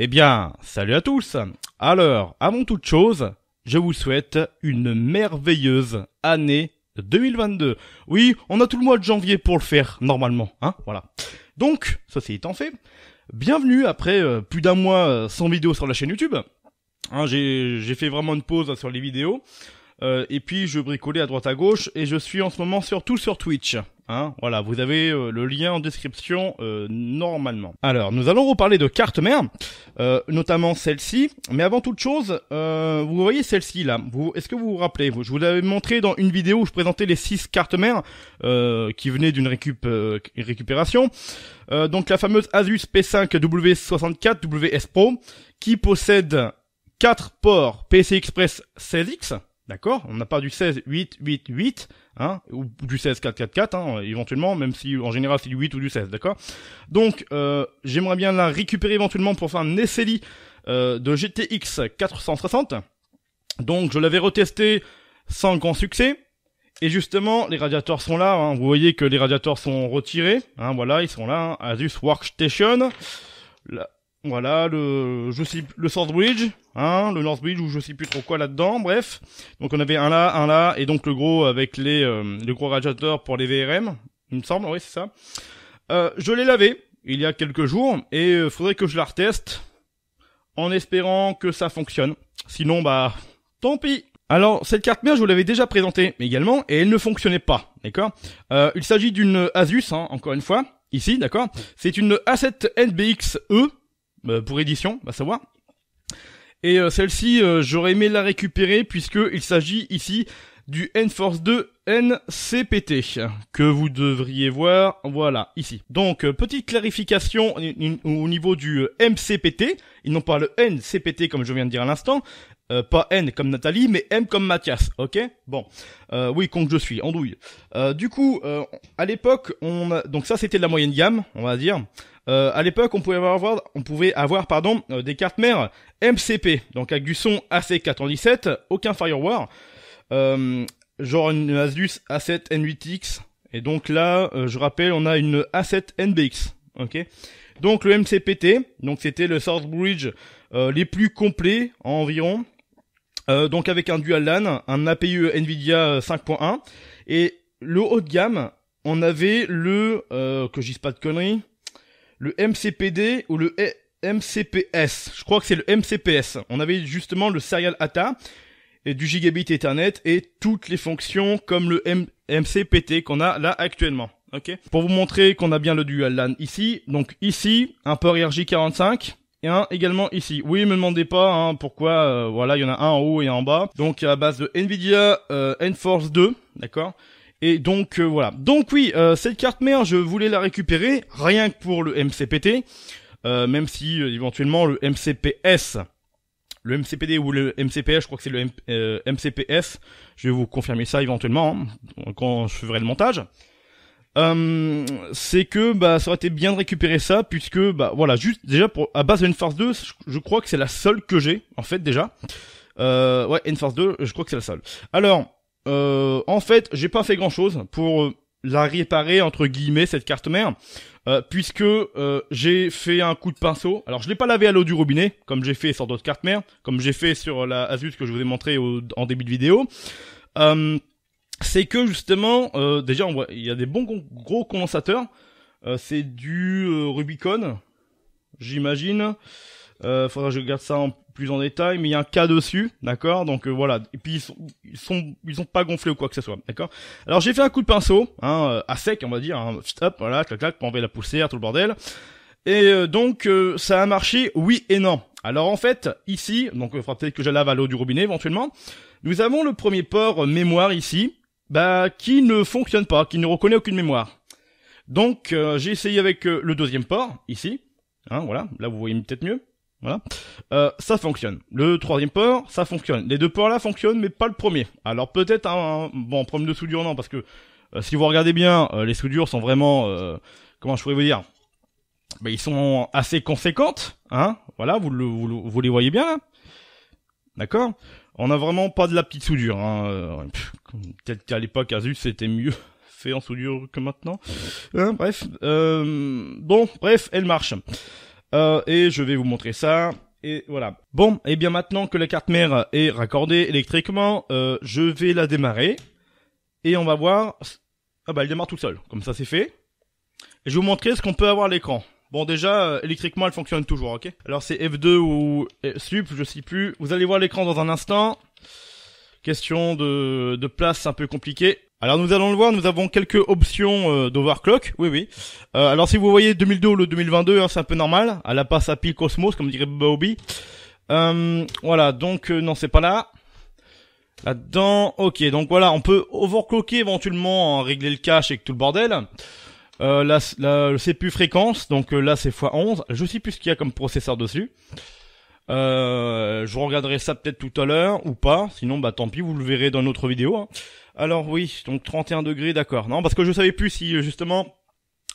Eh bien, salut à tous Alors, avant toute chose, je vous souhaite une merveilleuse année 2022. Oui, on a tout le mois de janvier pour le faire, normalement, hein, voilà. Donc, ceci étant fait, bienvenue après euh, plus d'un mois euh, sans vidéo sur la chaîne YouTube. Hein, j'ai fait vraiment une pause hein, sur les vidéos. Euh, et puis, je bricolais à droite à gauche, et je suis en ce moment surtout sur Twitch. Hein, voilà, vous avez euh, le lien en description euh, normalement. Alors, nous allons vous parler de cartes mères, euh, notamment celle-ci. Mais avant toute chose, vous voyez celle-ci là. est-ce que vous vous rappelez Je vous l'avais montré dans une vidéo où je présentais les six cartes mères qui venaient d'une récup, récupération. donc la fameuse Asus P5 W64 WS Pro qui possède quatre ports pc Express 16X. D'accord On n'a pas du 16, 8, 8, 8 hein, ou du 16 4 4 hein, éventuellement, même si en général c'est du 8 ou du 16, d'accord Donc euh, j'aimerais bien la récupérer éventuellement pour faire un essai euh, de GTX 460. Donc je l'avais retesté sans grand succès. Et justement, les radiateurs sont là. Hein. Vous voyez que les radiateurs sont retirés. Hein, voilà, ils sont là. Hein. Asus Workstation. Voilà, le, je sais, le bridge hein, le bridge ou je sais plus trop quoi là-dedans, bref. Donc on avait un là, un là, et donc le gros avec les, euh, le gros radiateur pour les VRM, il me semble, oui, c'est ça. Euh, je l'ai lavé il y a quelques jours, et euh, faudrait que je la reteste, en espérant que ça fonctionne. Sinon, bah, tant pis alors, cette carte mère, je vous l'avais déjà présentée également, et elle ne fonctionnait pas, d'accord Il s'agit d'une Asus, hein, encore une fois, ici, d'accord C'est une A7NBX-E, euh, pour édition, à savoir. Et euh, celle-ci, euh, j'aurais aimé la récupérer puisqu'il s'agit ici du N-Force 2 NCPT que vous devriez voir, voilà, ici. Donc, petite clarification au niveau du MCPT. Ils n'ont pas le NCPT comme je viens de dire à l'instant. pas N comme Nathalie, mais M comme Mathias, ok Bon, oui, con que je suis, andouille. du coup, à l'époque, on a... donc ça c'était de la moyenne gamme, on va dire. Euh, à l'époque, on pouvait avoir, on pouvait avoir pardon, euh, des cartes mères MCP, donc avec du son ac 97 aucun firewall, euh, genre une Asus A7 N8X, et donc là, euh, je rappelle, on a une A7 NBX, ok Donc le MCPT, donc c'était le Southbridge euh, les plus complets environ, donc avec un dual LAN, un APU Nvidia 5.1, et le haut de gamme, on avait le, que je dise pas de conneries, le MCPD ou le e- MCPS. Je crois que c'est le MCPS. On avait justement le Serial ATA et du gigabit Ethernet et toutes les fonctions comme le MCPT qu'on a là actuellement. ok Pour vous montrer qu'on a bien le dual LAN ici, donc ici, un port rj 45 et un également ici. Oui, me demandez pas hein, pourquoi, euh, voilà, il y en a un en haut et un en bas. Donc à base de NVIDIA euh, Enforce 2, d'accord et donc euh, voilà. Donc oui, euh, cette carte mère, je voulais la récupérer rien que pour le MCPT, euh, même si euh, éventuellement le MCPS, le MCPD ou le MCPS, je crois que c'est le MCPS. Je vais vous confirmer ça éventuellement hein, quand je ferai le montage. c'est que bah ça aurait été bien de récupérer ça puisque bah voilà juste déjà pour à base de force 2 je, crois que c'est la seule que j'ai en fait déjà ouais une force 2 je crois que c'est la seule alors euh, en fait, j'ai pas fait grand chose pour euh, la réparer entre guillemets cette carte mère, euh, puisque j'ai fait un coup de pinceau. Alors je l'ai pas lavé à l'eau du robinet, comme j'ai fait sur d'autres cartes mères, comme j'ai fait sur la Asus que je vous ai montré en début de vidéo. c'est que justement, déjà on voit, il y a des bons gros condensateurs. c'est du Rubicon, j'imagine. Euh, faudra que je garde ça en plus en détail, mais il y a un cas dessus, d'accord Donc euh, voilà. Et puis ils sont, ils sont, ils ont pas gonflé ou quoi que ce soit, d'accord Alors j'ai fait un coup de pinceau, hein, euh, à sec, on va dire, hein, hop, voilà, clac clac, pour enlever la poussière, tout le bordel. Et euh, donc ça a marché, oui et non. Alors en fait, ici, donc il faudra peut-être que je lave à l'eau du robinet éventuellement. Nous avons le premier port mémoire ici, bah qui ne fonctionne pas, qui ne reconnaît aucune mémoire. Donc j'ai essayé avec le deuxième port ici, hein, voilà, là vous voyez peut-être mieux. Voilà. Euh, ça fonctionne. Le troisième port, ça fonctionne. Les deux ports là fonctionnent, mais pas le premier. Alors peut-être un, bon problème de soudure non, parce que euh, si vous regardez bien, euh, les soudures sont vraiment comment je pourrais vous dire, ben, ils sont assez conséquentes, hein. Voilà, vous, vous, les voyez bien là, d'accord. On n'a vraiment pas de la petite soudure. Hein. Peut-être qu'à l'époque Asus c'était mieux fait en soudure que maintenant. Hein, bref, bon, bref, elle marche. Euh, et je vais vous montrer ça. Et voilà. Bon, et bien maintenant que la carte mère est raccordée électriquement, euh, je vais la démarrer. Et on va voir... Ah bah elle démarre tout seul. comme ça c'est fait. Et je vais vous montrer ce qu'on peut avoir à l'écran. Bon déjà, euh, électriquement elle fonctionne toujours, ok Alors c'est F2 ou SUP, je sais plus. Vous allez voir l'écran dans un instant. Question de, de place un peu compliquée. Alors nous allons le voir, nous avons quelques options euh, d'overclock, oui oui. Euh, alors si vous voyez 2002 ou le 2022, hein, c'est un peu normal, à la passe à pile Cosmos, comme dirait Bobby. Euh, voilà, donc non c'est pas là. Là-dedans, ok, donc voilà, on peut overclocker éventuellement, hein, régler le cache et tout le bordel. là, le CPU fréquence, donc là c'est x11, je sais plus ce qu'il y a comme processeur dessus. Euh, je regarderai ça peut-être tout à l'heure ou pas. Sinon, bah tant pis, vous le verrez dans une autre vidéo. Hein. Alors oui, donc 31 degrés, d'accord. Non, parce que je savais plus si justement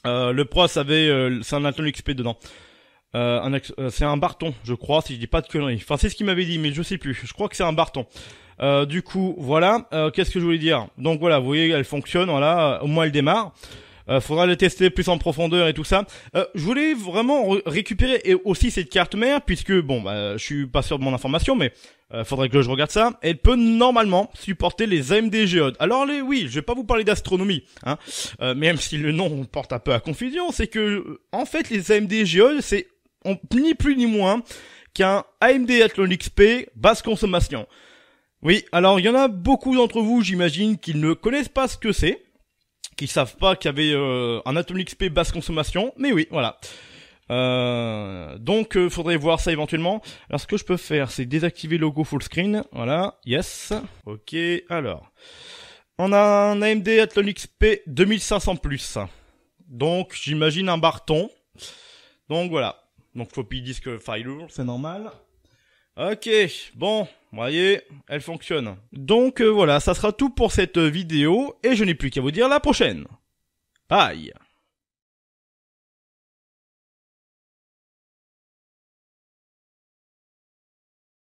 euh, le pro avait euh, c'est un XP dedans. Euh, euh, c'est un Barton, je crois, si je dis pas de conneries. Enfin, c'est ce qu'il m'avait dit, mais je sais plus. Je crois que c'est un Barton. Euh, du coup, voilà. Qu'est-ce que je voulais dire Donc voilà, vous voyez, elle fonctionne. Voilà, au moins elle démarre. Euh, faudra le tester plus en profondeur et tout ça. Euh, je voulais vraiment récupérer aussi cette carte mère puisque bon, bah, je suis pas sûr de mon information, mais euh, faudrait que je regarde ça. Elle peut normalement supporter les AMD Geode. Alors les, oui, je vais pas vous parler d'astronomie, hein, euh, même si le nom porte un peu à confusion, c'est que en fait les AMD Geode, c'est ni plus ni moins qu'un AMD Athlon XP basse consommation. Oui, alors il y en a beaucoup d'entre vous, j'imagine, qui ne connaissent pas ce que c'est qui savent pas qu'il y avait euh, un Atom XP basse consommation, mais oui, voilà. Euh, donc euh, faudrait voir ça éventuellement. Alors ce que je peux faire, c'est désactiver le logo full screen. Voilà, yes. Ok, alors. On a un AMD Atom XP 2500 plus. Donc j'imagine un barton. Donc voilà. Donc floppy disque file c'est normal. Ok, bon, vous voyez, elle fonctionne. Donc euh, voilà, ça sera tout pour cette euh, vidéo et je n'ai plus qu'à vous dire la prochaine. Bye